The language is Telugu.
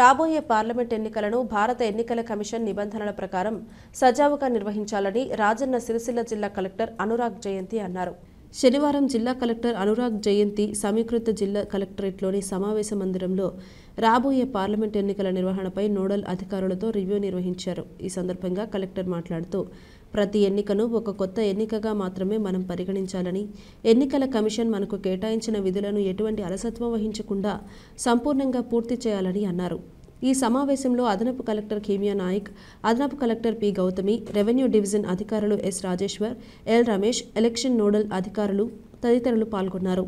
రాబోయే పార్లమెంట్ ఎన్నికలను భారత ఎన్నికల కమిషన్ నిబంధనల ప్రకారం సజావుగా నిర్వహించాలని రాజన్న సిరిసిల్ల జిల్లా కలెక్టర్ అనురాగ్ జయంతి అన్నారు శనివారం జిల్లా కలెక్టర్ అనురాగ్ జయంతి సమీకృత జిల్లా కలెక్టరేట్లోని సమావేశ మందిరంలో రాబోయే పార్లమెంట్ ఎన్నికల నిర్వహణపై నోడల్ అధికారులతో రివ్యూ నిర్వహించారు ఈ సందర్భంగా కలెక్టర్ మాట్లాడుతూ ప్రతి ఎన్నికను ఒక కొత్త ఎన్నికగా మాత్రమే మనం పరిగణించాలని ఎన్నికల కమిషన్ మనకు కేటాయించిన విధులను ఎటువంటి అలసత్వం వహించకుండా సంపూర్ణంగా పూర్తి చేయాలని అన్నారు ఈ సమావేశంలో అదనపు కలెక్టర్ ఖీమియా నాయక్ అదనపు collector P Gautami revenue division అధికారులు S Rajeshwar L Ramesh election nodal అధికారులు తదితరులు పాల్గొన్నారు